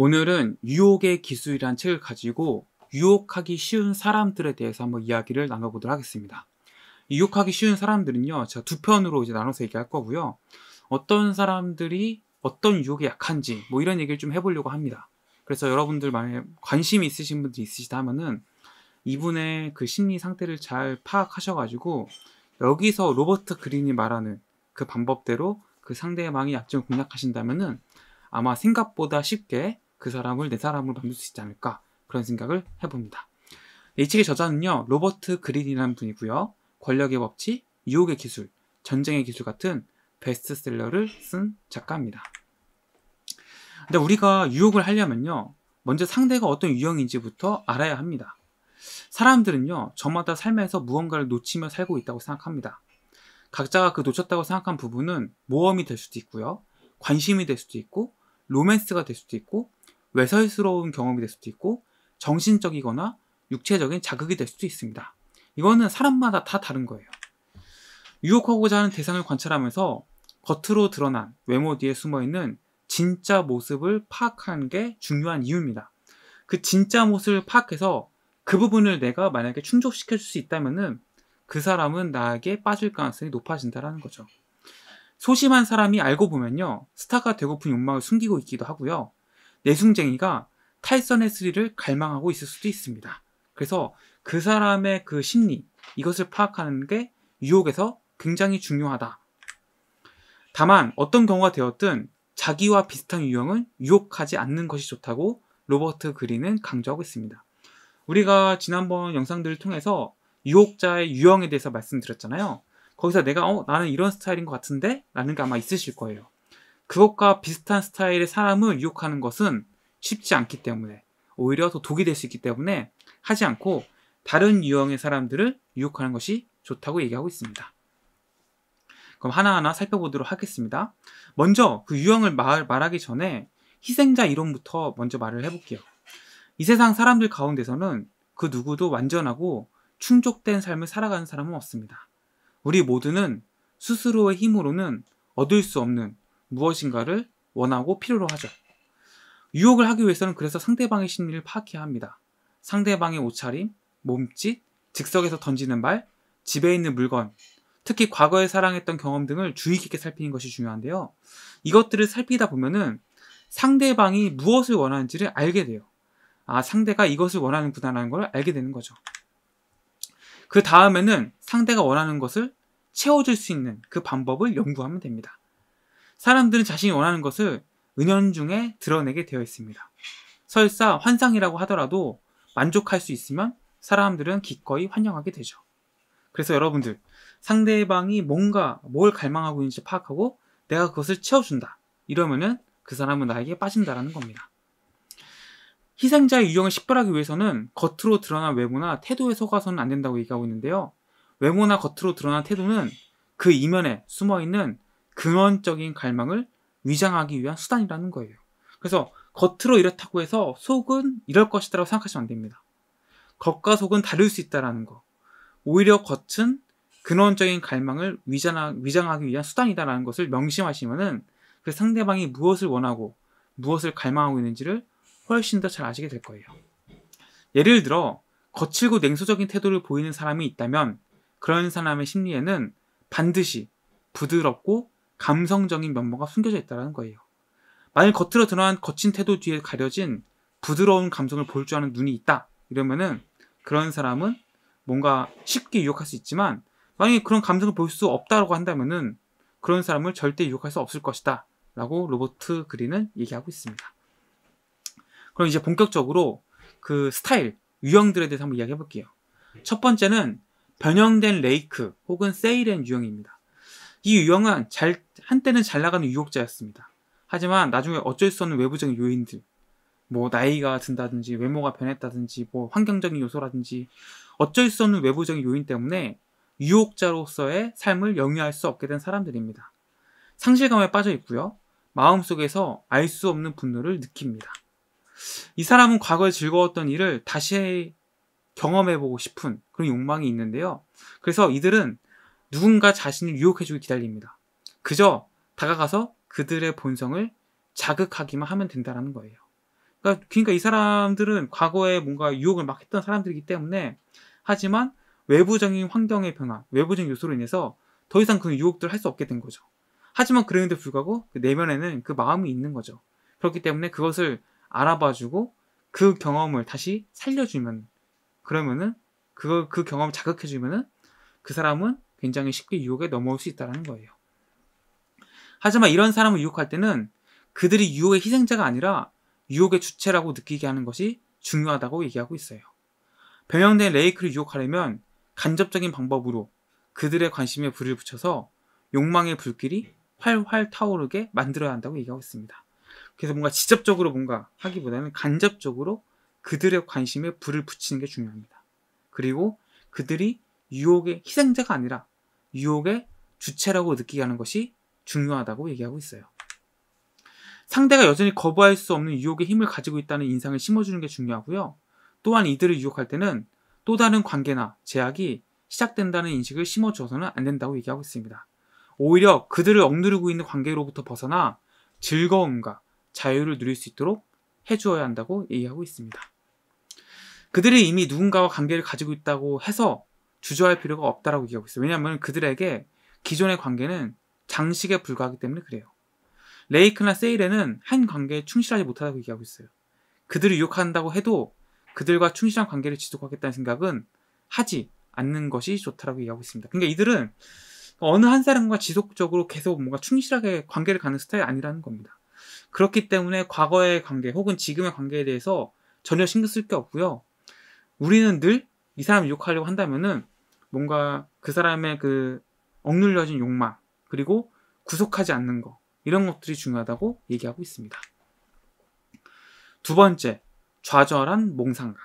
오늘은 유혹의 기술이란 책을 가지고 유혹하기 쉬운 사람들에 대해서 한번 이야기를 나눠보도록 하겠습니다. 유혹하기 쉬운 사람들은요, 제가 두 편으로 이제 나눠서 얘기할 거고요. 어떤 사람들이 어떤 유혹에 약한지 뭐 이런 얘기를 좀 해보려고 합니다. 그래서 여러분들 만약 관심이 있으신 분들이 있으시다면은 이분의 그 심리 상태를 잘 파악하셔가지고 여기서 로버트 그린이 말하는 그 방법대로 그 상대방의 약점을 공략하신다면은 아마 생각보다 쉽게 그 사람을 내 사람으로 만들 수 있지 않을까 그런 생각을 해봅니다. 이 책의 저자는요 로버트 그린이라는 분이고요 권력의 법칙, 유혹의 기술, 전쟁의 기술 같은 베스트셀러를 쓴 작가입니다. 근데 우리가 유혹을 하려면요 먼저 상대가 어떤 유형인지부터 알아야 합니다. 사람들은요 저마다 삶에서 무언가를 놓치며 살고 있다고 생각합니다. 각자가 그 놓쳤다고 생각한 부분은 모험이 될 수도 있고요. 관심이 될 수도 있고 로맨스가 될 수도 있고 외설스러운 경험이 될 수도 있고 정신적이거나 육체적인 자극이 될 수도 있습니다. 이거는 사람마다 다 다른 거예요. 유혹하고자 하는 대상을 관찰하면서 겉으로 드러난 외모 뒤에 숨어있는 진짜 모습을 파악하는 게 중요한 이유입니다. 그 진짜 모습을 파악해서 그 부분을 내가 만약에 충족시켜줄 수있다면그 사람은 나에게 빠질 가능성이 높아진다라는 거죠. 소심한 사람이 알고 보면요, 스타가 되고픈 욕망을 숨기고 있기도 하고요, 내숭쟁이가 탈선의 스릴을 갈망하고 있을 수도 있습니다. 그래서 그 사람의 그 심리, 이것을 파악하는 게 유혹에서 굉장히 중요하다. 다만 어떤 경우가 되었든 자기와 비슷한 유형은 유혹하지 않는 것이 좋다고 로버트 그린은 강조하고 있습니다. 우리가 지난번 영상들을 통해서 유혹자의 유형에 대해서 말씀드렸잖아요. 거기서 내가 어 나는 이런 스타일인 것 같은데 라는 게 아마 있으실 거예요. 그것과 비슷한 스타일의 사람을 유혹하는 것은 쉽지 않기 때문에 오히려 더 독이 될 수 있기 때문에 하지 않고 다른 유형의 사람들을 유혹하는 것이 좋다고 얘기하고 있습니다. 그럼 하나하나 살펴보도록 하겠습니다. 먼저 그 유형을 말, 말하기 전에 희생자 이론부터 먼저 말을 해볼게요. 이 세상 사람들 가운데서는 그 누구도 완전하고 충족된 삶을 살아가는 사람은 없습니다. 우리 모두는 스스로의 힘으로는 얻을 수 없는 무엇인가를 원하고 필요로 하죠. 유혹을 하기 위해서는 그래서 상대방의 심리를 파악해야 합니다. 상대방의 옷차림, 몸짓, 즉석에서 던지는 말, 집에 있는 물건, 특히 과거에 사랑했던 경험 등을 주의 깊게 살피는 것이 중요한데요. 이것들을 살피다 보면은 상대방이 무엇을 원하는지를 알게 돼요. 아, 상대가 이것을 원하는구나라는 걸 알게 되는 거죠. 그 다음에는 상대가 원하는 것을 채워줄 수 있는 그 방법을 연구하면 됩니다. 사람들은 자신이 원하는 것을 은연중에 드러내게 되어 있습니다. 설사 환상이라고 하더라도 만족할 수 있으면 사람들은 기꺼이 환영하게 되죠. 그래서 여러분들 상대방이 뭔가 뭘 갈망하고 있는지 파악하고 내가 그것을 채워준다. 이러면은 그 사람은 나에게 빠진다라는 겁니다. 희생자의 유형을 식별하기 위해서는 겉으로 드러난 외모나 태도에 속아서는 안 된다고 얘기하고 있는데요. 외모나 겉으로 드러난 태도는 그 이면에 숨어있는 근원적인 갈망을 위장하기 위한 수단이라는 거예요. 그래서 겉으로 이렇다고 해서 속은 이럴 것이다라고 생각하시면 안 됩니다. 겉과 속은 다를 수 있다라는 거. 오히려 겉은 근원적인 갈망을 위장하기 위한 수단이다라는 것을 명심하시면은 그 상대방이 무엇을 원하고 무엇을 갈망하고 있는지를 훨씬 더 잘 아시게 될 거예요. 예를 들어 거칠고 냉소적인 태도를 보이는 사람이 있다면 그런 사람의 심리에는 반드시 부드럽고 감성적인 면모가 숨겨져 있다는 거예요. 만일 겉으로 드러난 거친 태도 뒤에 가려진 부드러운 감성을 볼 줄 아는 눈이 있다. 이러면은 그런 사람은 뭔가 쉽게 유혹할 수 있지만 만약에 그런 감성을 볼 수 없다고 한다면은 그런 사람을 절대 유혹할 수 없을 것이다. 라고 로버트 그린은 얘기하고 있습니다. 그럼 이제 본격적으로 그 스타일, 유형들에 대해서 한번 이야기해 볼게요. 첫 번째는 변형된 레이크 혹은 세이렌 유형입니다. 이 유형은 잘, 한때는 잘 나가는 유혹자였습니다. 하지만 나중에 어쩔 수 없는 외부적인 요인들, 뭐 나이가 든다든지 외모가 변했다든지 뭐 환경적인 요소라든지 어쩔 수 없는 외부적인 요인 때문에 유혹자로서의 삶을 영위할 수 없게 된 사람들입니다. 상실감에 빠져 있고요. 마음속에서 알 수 없는 분노를 느낍니다. 이 사람은 과거에 즐거웠던 일을 다시 경험해보고 싶은 그런 욕망이 있는데요. 그래서 이들은 누군가 자신을 유혹해주길 기다립니다. 그저 다가가서 그들의 본성을 자극하기만 하면 된다는 거예요. 그러니까, 그러니까 이 사람들은 과거에 뭔가 유혹을 막 했던 사람들이기 때문에 하지만 외부적인 환경의 변화, 외부적인 요소로 인해서 더 이상 그 유혹들을 할 수 없게 된 거죠. 하지만 그런데 불구하고 그 내면에는 그 마음이 있는 거죠. 그렇기 때문에 그것을 알아봐주고 그 경험을 다시 살려주면 그러면은 그, 그 경험을 자극해주면은 그 사람은 굉장히 쉽게 유혹에 넘어올 수 있다는 거예요. 하지만 이런 사람을 유혹할 때는 그들이 유혹의 희생자가 아니라 유혹의 주체라고 느끼게 하는 것이 중요하다고 얘기하고 있어요. 변형된 레이크를 유혹하려면 간접적인 방법으로 그들의 관심에 불을 붙여서 욕망의 불길이 활활 타오르게 만들어야 한다고 얘기하고 있습니다. 그래서 뭔가 직접적으로 뭔가 하기보다는 간접적으로 그들의 관심에 불을 붙이는 게 중요합니다. 그리고 그들이 유혹의 희생자가 아니라 유혹의 주체라고 느끼게 하는 것이 중요하다고 얘기하고 있어요. 상대가 여전히 거부할 수 없는 유혹의 힘을 가지고 있다는 인상을 심어주는 게 중요하고요. 또한 이들을 유혹할 때는 또 다른 관계나 제약이 시작된다는 인식을 심어줘서는 안 된다고 얘기하고 있습니다. 오히려 그들을 억누르고 있는 관계로부터 벗어나 즐거움과 자유를 누릴 수 있도록 해주어야 한다고 얘기하고 있습니다. 그들이 이미 누군가와 관계를 가지고 있다고 해서 주저할 필요가 없다라고 얘기하고 있어요. 왜냐하면 그들에게 기존의 관계는 장식에 불과하기 때문에 그래요. 레이크나 세일에는 한 관계에 충실하지 못하다고 얘기하고 있어요. 그들을 유혹한다고 해도 그들과 충실한 관계를 지속하겠다는 생각은 하지 않는 것이 좋다라고 얘기하고 있습니다. 그러니까 이들은 어느 한 사람과 지속적으로 계속 뭔가 충실하게 관계를 가는 스타일이 아니라는 겁니다. 그렇기 때문에 과거의 관계 혹은 지금의 관계에 대해서 전혀 신경 쓸 게 없고요. 우리는 늘이 사람 유혹하려고 한다면은 뭔가 그 사람의 그 억눌려진 욕망 그리고 구속하지 않는 것 이런 것들이 중요하다고 얘기하고 있습니다. 두 번째, 좌절한 몽상가.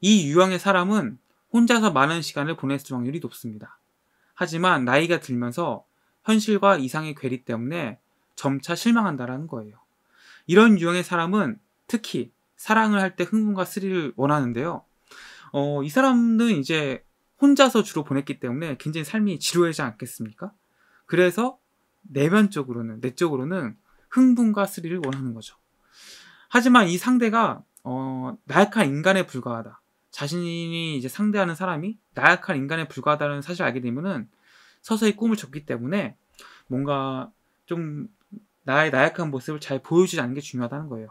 이 유형의 사람은 혼자서 많은 시간을 보냈을 확률이 높습니다. 하지만 나이가 들면서 현실과 이상의 괴리 때문에 점차 실망한다라는 거예요. 이런 유형의 사람은 특히 사랑을 할 때 흥분과 스릴을 원하는데요. 어, 이 사람은 이제 혼자서 주로 보냈기 때문에 굉장히 삶이 지루하지 않겠습니까? 그래서 내면적으로는, 내적으로는 흥분과 스릴을 원하는 거죠. 하지만 이 상대가 어, 나약한 인간에 불과하다. 자신이 이제 상대하는 사람이 나약한 인간에 불과하다는 사실을 알게 되면은 서서히 꿈을 접기 때문에 뭔가 좀 나의 나약한 모습을 잘 보여주지 않는 게 중요하다는 거예요.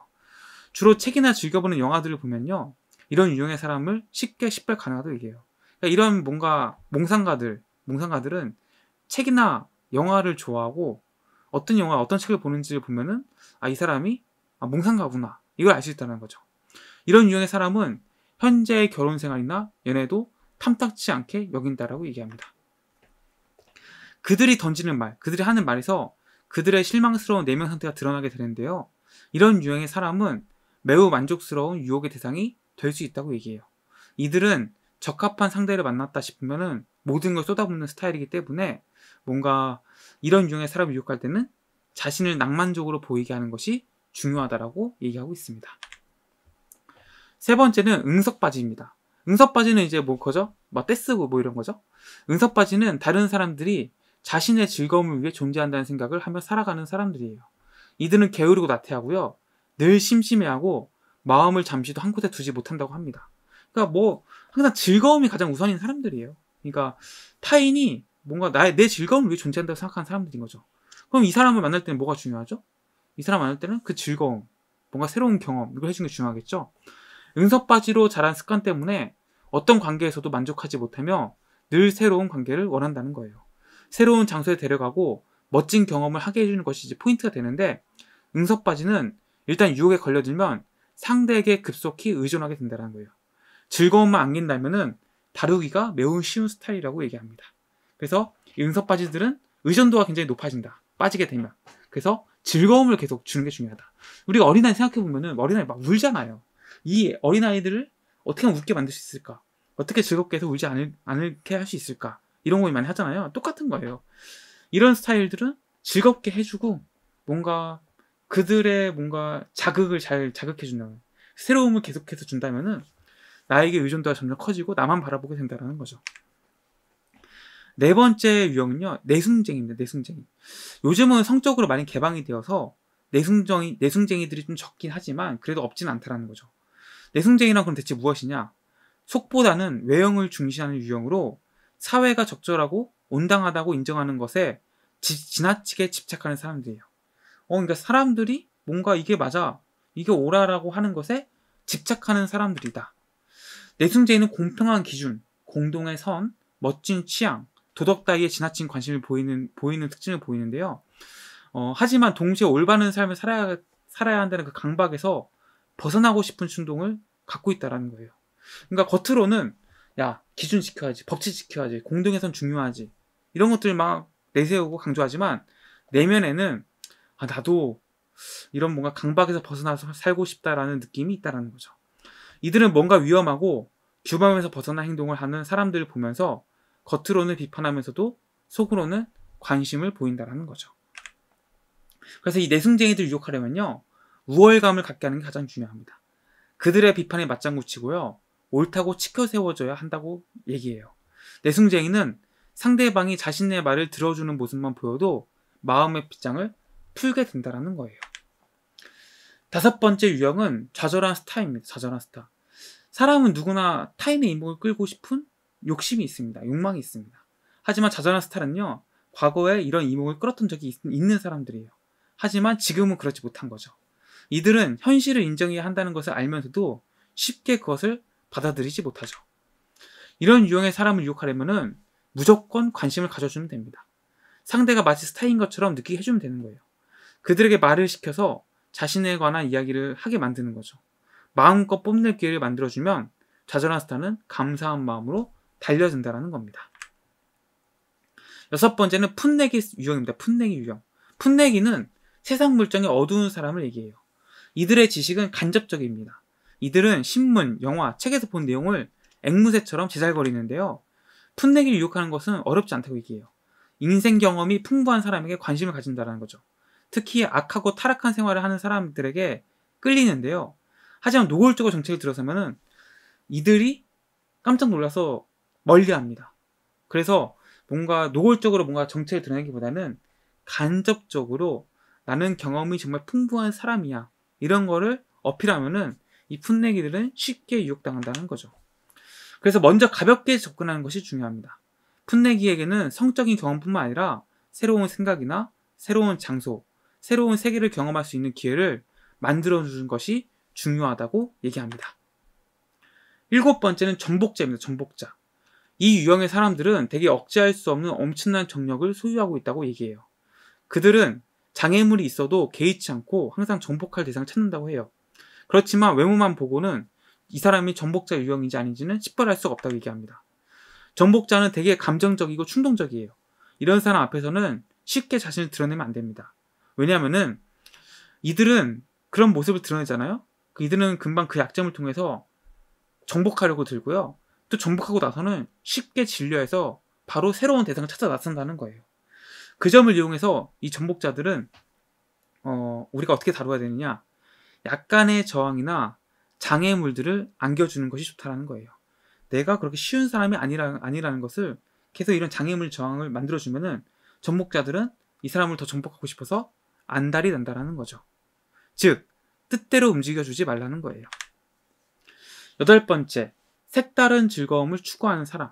주로 책이나 즐겨보는 영화들을 보면요. 이런 유형의 사람을 쉽게 식별 가능하다고 얘기해요. 그러니까 이런 뭔가 몽상가들, 몽상가들은 책이나 영화를 좋아하고 어떤 영화, 어떤 책을 보는지를 보면은 아, 이 사람이 아, 몽상가구나. 이걸 알 수 있다는 거죠. 이런 유형의 사람은 현재의 결혼 생활이나 연애도 탐탁치 않게 여긴다라고 얘기합니다. 그들이 던지는 말, 그들이 하는 말에서 그들의 실망스러운 내면 상태가 드러나게 되는데요. 이런 유형의 사람은 매우 만족스러운 유혹의 대상이 될수 있다고 얘기해요. 이들은 적합한 상대를 만났다 싶으면 모든 걸 쏟아붓는 스타일이기 때문에 뭔가 이런 유형의 사람을 유혹할 때는 자신을 낭만적으로 보이게 하는 것이 중요하다라고 얘기하고 있습니다. 세 번째는 응석바지입니다. 응석바지는 이제 뭐그죠막 떼쓰고 뭐, 뭐, 뭐 이런 거죠? 응석바지는 다른 사람들이 자신의 즐거움을 위해 존재한다는 생각을 하며 살아가는 사람들이에요. 이들은 게으르고 나태하고요. 늘 심심해하고 마음을 잠시도 한 곳에 두지 못한다고 합니다. 그러니까 뭐 항상 즐거움이 가장 우선인 사람들이에요. 그러니까 타인이 뭔가 나의 내 즐거움을 위해 존재한다고 생각하는 사람들인 거죠. 그럼 이 사람을 만날 때는 뭐가 중요하죠? 이 사람 만날 때는 그 즐거움, 뭔가 새로운 경험 이걸 해주는 게 중요하겠죠. 응석바지로 자란 습관 때문에 어떤 관계에서도 만족하지 못하며 늘 새로운 관계를 원한다는 거예요. 새로운 장소에 데려가고 멋진 경험을 하게 해주는 것이 이제 포인트가 되는데 응석바지는 일단 유혹에 걸려들면 상대에게 급속히 의존하게 된다는 거예요. 즐거움만 안긴다면은 다루기가 매우 쉬운 스타일이라고 얘기합니다. 그래서 응석 빠지들은 의존도가 굉장히 높아진다. 빠지게 되면. 그래서 즐거움을 계속 주는 게 중요하다. 우리가 어린아이 생각해보면은 어린아이 막 울잖아요. 이 어린아이들을 어떻게 하면 웃게 만들 수 있을까? 어떻게 즐겁게 해서 울지 않을, 않게 할 수 있을까? 이런 고민 많이 하잖아요. 똑같은 거예요. 이런 스타일들은 즐겁게 해주고 뭔가 그들의 뭔가 자극을 잘 자극해 준다면 새로움을 계속해서 준다면은 나에게 의존도가 점점 커지고 나만 바라보게 된다라는 거죠. 네 번째 유형은요 내숭쟁이입니다. 내숭쟁이. 요즘은 성적으로 많이 개방이 되어서 내숭쟁이 내숭쟁이들이 좀 적긴 하지만 그래도 없진 않다라는 거죠. 내숭쟁이란 그럼 대체 무엇이냐? 속보다는 외형을 중시하는 유형으로 사회가 적절하고 온당하다고 인정하는 것에 지, 나치게 집착하는 사람들이에요. 어, 그러니까 사람들이 뭔가 이게 맞아. 이게 오라라고 하는 것에 집착하는 사람들이다. 내숭재인은 공평한 기준, 공동의 선, 멋진 취향, 도덕 따위에 지나친 관심을 보이는, 보이는 특징을 보이는데요. 어, 하지만 동시에 올바른 삶을 살아야, 살아야 한다는 그 강박에서 벗어나고 싶은 충동을 갖고 있다라는 거예요. 그러니까 겉으로는 야, 기준 지켜야지, 법칙 지켜야지, 공동에선 중요하지. 이런 것들 막 내세우고 강조하지만 내면에는 아, 나도 이런 뭔가 강박에서 벗어나서 살고 싶다라는 느낌이 있다라는 거죠. 이들은 뭔가 위험하고 규범에서 벗어나 행동을 하는 사람들을 보면서 겉으로는 비판하면서도 속으로는 관심을 보인다라는 거죠. 그래서 이 내숭쟁이들 유혹하려면요. 우월감을 갖게 하는 게 가장 중요합니다. 그들의 비판에 맞장구치고요. 옳다고 치켜세워줘야 한다고 얘기해요. 내숭쟁이는 상대방이 자신의 말을 들어주는 모습만 보여도 마음의 빗장을 풀게 된다라는 거예요. 다섯 번째 유형은 좌절한 스타입니다. 좌절한 스타. 사람은 누구나 타인의 이목을 끌고 싶은 욕심이 있습니다. 욕망이 있습니다. 하지만 좌절한 스타는요, 과거에 이런 이목을 끌었던 적이 있, 있는 사람들이에요. 하지만 지금은 그렇지 못한 거죠. 이들은 현실을 인정해야 한다는 것을 알면서도 쉽게 그것을 받아들이지 못하죠. 이런 유형의 사람을 유혹하려면 무조건 관심을 가져주면 됩니다. 상대가 마치 스타인 것처럼 느끼게 해주면 되는 거예요. 그들에게 말을 시켜서 자신에 관한 이야기를 하게 만드는 거죠. 마음껏 뽐낼 기회를 만들어주면 좌절한 스타는 감사한 마음으로 달려든다라는 겁니다. 여섯 번째는 풋내기 유형입니다. 풋내기 유형. 풋내기는 세상 물정의 어두운 사람을 얘기해요. 이들의 지식은 간접적입니다. 이들은 신문, 영화, 책에서 본 내용을 앵무새처럼 제잘거리는데요. 풋내기를 유혹하는 것은 어렵지 않다고 얘기해요. 인생 경험이 풍부한 사람에게 관심을 가진다는 거죠. 특히 악하고 타락한 생활을 하는 사람들에게 끌리는데요. 하지만 노골적으로 정책을 들어서면은 이들이 깜짝 놀라서 멀리합니다. 그래서 뭔가 노골적으로 뭔가 정책을 드러내기보다는 간접적으로 나는 경험이 정말 풍부한 사람이야 이런 거를 어필하면은 이 풋내기들은 쉽게 유혹당한다는 거죠. 그래서 먼저 가볍게 접근하는 것이 중요합니다. 풋내기에게는 성적인 경험뿐만 아니라 새로운 생각이나 새로운 장소, 새로운 세계를 경험할 수 있는 기회를 만들어주는 것이 중요하다고 얘기합니다. 일곱 번째는 전복자입니다. 전복자. 이 유형의 사람들은 되게 억제할 수 없는 엄청난 정력을 소유하고 있다고 얘기해요. 그들은 장애물이 있어도 개의치 않고 항상 전복할 대상을 찾는다고 해요. 그렇지만 외모만 보고는 이 사람이 전복자 유형인지 아닌지는 식별할 수가 없다고 얘기합니다. 전복자는 되게 감정적이고 충동적이에요. 이런 사람 앞에서는 쉽게 자신을 드러내면 안 됩니다. 왜냐하면은 이들은 그런 모습을 드러내잖아요. 그 이들은 금방 그 약점을 통해서 정복하려고 들고요. 또 정복하고 나서는 쉽게 진료해서 바로 새로운 대상을 찾아 나선다는 거예요. 그 점을 이용해서 이 전복자들은 어, 우리가 어떻게 다루어야 되느냐? 약간의 저항이나 장애물들을 안겨주는 것이 좋다라는 거예요. 내가 그렇게 쉬운 사람이 아니라, 아니라는 것을 계속 이런 장애물 저항을 만들어주면은 전복자들은 이 사람을 더 정복하고 싶어서 안달이 난다라는 거죠. 즉, 뜻대로 움직여주지 말라는 거예요. 여덟 번째, 색다른 즐거움을 추구하는 사람.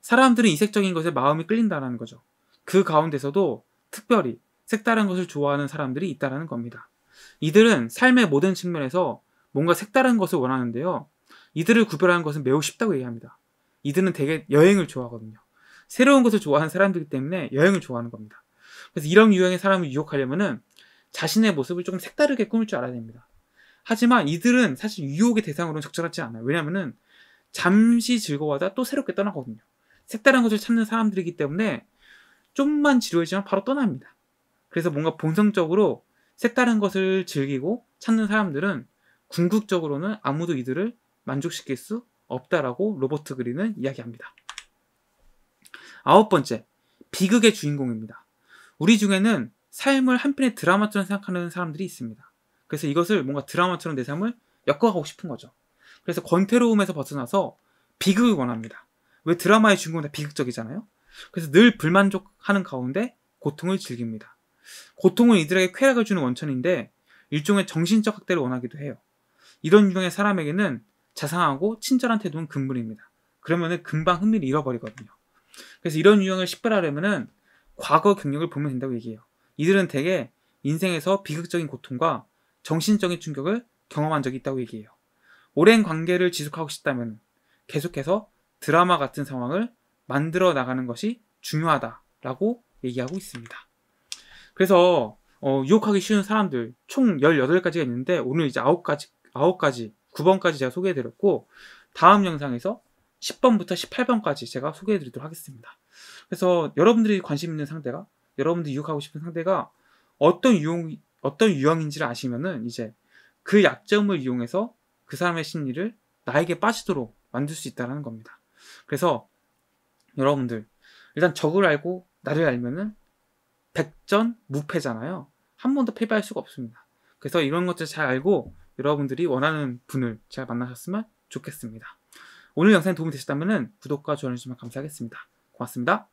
사람들은 이색적인 것에 마음이 끌린다라는 거죠. 그 가운데서도 특별히 색다른 것을 좋아하는 사람들이 있다라는 겁니다. 이들은 삶의 모든 측면에서 뭔가 색다른 것을 원하는데요. 이들을 구별하는 것은 매우 쉽다고 얘기합니다. 이들은 되게 여행을 좋아하거든요. 새로운 것을 좋아하는 사람들이기 때문에 여행을 좋아하는 겁니다. 그래서 이런 유형의 사람을 유혹하려면은 자신의 모습을 조금 색다르게 꾸밀 줄 알아야 됩니다. 하지만 이들은 사실 유혹의 대상으로는 적절하지 않아요. 왜냐면은 잠시 즐거워하다 또 새롭게 떠나거든요. 색다른 것을 찾는 사람들이기 때문에 좀만 지루해지면 바로 떠납니다. 그래서 뭔가 본성적으로 색다른 것을 즐기고 찾는 사람들은 궁극적으로는 아무도 이들을 만족시킬 수 없다라고 로버트 그린은 이야기합니다. 아홉 번째, 비극의 주인공입니다. 우리 중에는 삶을 한편의 드라마처럼 생각하는 사람들이 있습니다. 그래서 이것을 뭔가 드라마처럼 내 삶을 엮어가고 싶은 거죠. 그래서 권태로움에서 벗어나서 비극을 원합니다. 왜 드라마의 주인공은 다 비극적이잖아요? 그래서 늘 불만족하는 가운데 고통을 즐깁니다. 고통은 이들에게 쾌락을 주는 원천인데 일종의 정신적 학대를 원하기도 해요. 이런 유형의 사람에게는 자상하고 친절한 태도는 금물입니다. 그러면은 금방 흥미를 잃어버리거든요. 그래서 이런 유형을 식별하려면은 과거 경력을 보면 된다고 얘기해요. 이들은 대개 인생에서 비극적인 고통과 정신적인 충격을 경험한 적이 있다고 얘기해요. 오랜 관계를 지속하고 싶다면 계속해서 드라마 같은 상황을 만들어 나가는 것이 중요하다라고 얘기하고 있습니다. 그래서 어, 유혹하기 쉬운 사람들 총 18가지가 있는데 오늘 이제 9가지, 9가지, 9번까지 제가 소개해드렸고 다음 영상에서 10번부터 18번까지 제가 소개해드리도록 하겠습니다. 그래서 여러분들이 관심 있는 상대가 여러분들이 유혹하고 싶은 상대가 어떤 유용 어떤 유형인지를 아시면은 이제 그 약점을 이용해서 그 사람의 심리를 나에게 빠지도록 만들 수 있다라는 겁니다. 그래서 여러분들 일단 적을 알고 나를 알면은 백전 무패잖아요. 한 번도 패배할 수가 없습니다. 그래서 이런 것들 잘 알고 여러분들이 원하는 분을 잘 만나셨으면 좋겠습니다. 오늘 영상이 도움이 되셨다면 구독과 좋아요 주시면 감사하겠습니다. 고맙습니다.